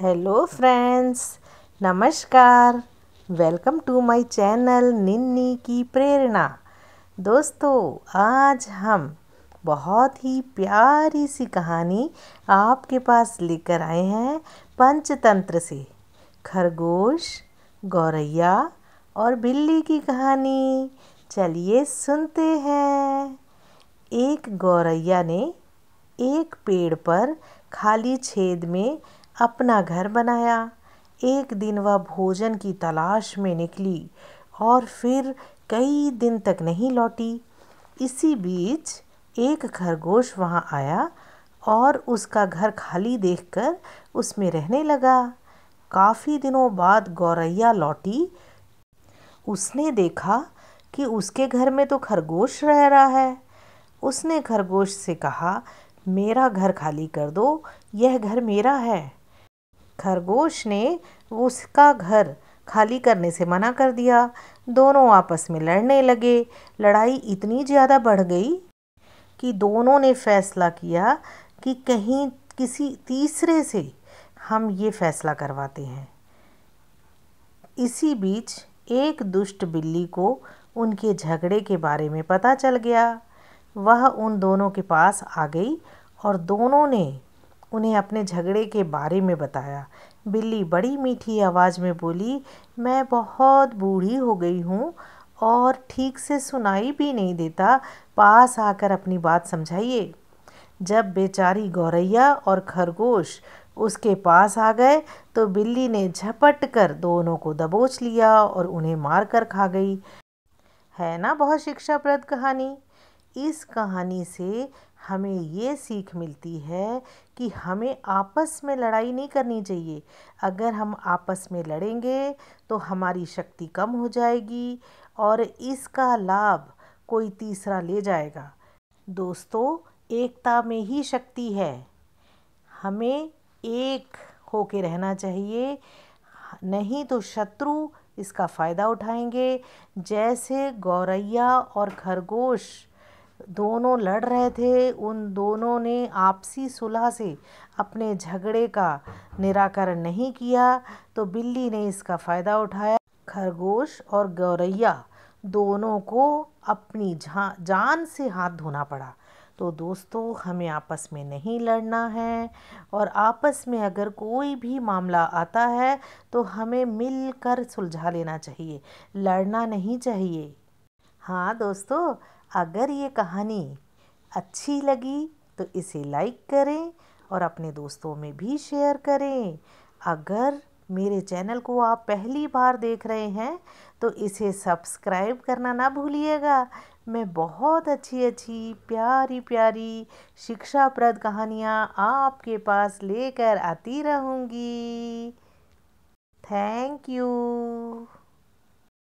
hello friends नमस्कार welcome to my channel Ninni की प्रेरणा दोस्तों आज हम बहुत ही प्यारी सी कहानी आपके पास लेकर आए हैं पंचतंत्र से खरगोश गौरैया और बिल्ली की कहानी चलिए सुनते हैं एक गौरैया ने एक पेड़ पर खाली छेद में अपना घर बनाया एक दिन वह भोजन की तलाश में निकली और फिर कई दिन तक नहीं लौटी इसी बीच एक खरगोश वहाँ आया और उसका घर खाली देखकर उसमें रहने लगा काफ़ी दिनों बाद गौरैया लौटी उसने देखा कि उसके घर में तो खरगोश रह रहा है उसने खरगोश से कहा मेरा घर खाली कर दो यह घर मेरा है खरगोश ने उसका घर खाली करने से मना कर दिया दोनों आपस में लड़ने लगे लड़ाई इतनी ज़्यादा बढ़ गई कि दोनों ने फैसला किया कि कहीं किसी तीसरे से हम ये फैसला करवाते हैं इसी बीच एक दुष्ट बिल्ली को उनके झगड़े के बारे में पता चल गया वह उन दोनों के पास आ गई और दोनों ने उन्हें अपने झगड़े के बारे में बताया बिल्ली बड़ी मीठी आवाज़ में बोली मैं बहुत बूढ़ी हो गई हूँ और ठीक से सुनाई भी नहीं देता पास आकर अपनी बात समझाइए जब बेचारी गौरैया और खरगोश उसके पास आ गए तो बिल्ली ने झपट कर दोनों को दबोच लिया और उन्हें मार कर खा गई है ना बहुत शिक्षाप्रद कहानी इस कहानी से हमें ये सीख मिलती है कि हमें आपस में लड़ाई नहीं करनी चाहिए अगर हम आपस में लड़ेंगे तो हमारी शक्ति कम हो जाएगी और इसका लाभ कोई तीसरा ले जाएगा दोस्तों एकता में ही शक्ति है हमें एक हो के रहना चाहिए नहीं तो शत्रु इसका फ़ायदा उठाएंगे जैसे गौरैया और खरगोश दोनों लड़ रहे थे उन दोनों ने आपसी सुलह से अपने झगड़े का निराकरण नहीं किया तो बिल्ली ने इसका फ़ायदा उठाया खरगोश और गौरैया दोनों को अपनी जा, जान से हाथ धोना पड़ा तो दोस्तों हमें आपस में नहीं लड़ना है और आपस में अगर कोई भी मामला आता है तो हमें मिलकर सुलझा लेना चाहिए लड़ना नहीं चाहिए हाँ दोस्तों अगर ये कहानी अच्छी लगी तो इसे लाइक करें और अपने दोस्तों में भी शेयर करें अगर मेरे चैनल को आप पहली बार देख रहे हैं तो इसे सब्सक्राइब करना ना भूलिएगा मैं बहुत अच्छी अच्छी प्यारी प्यारी शिक्षाप्रद कहानियाँ आपके पास लेकर आती रहूँगी थैंक यू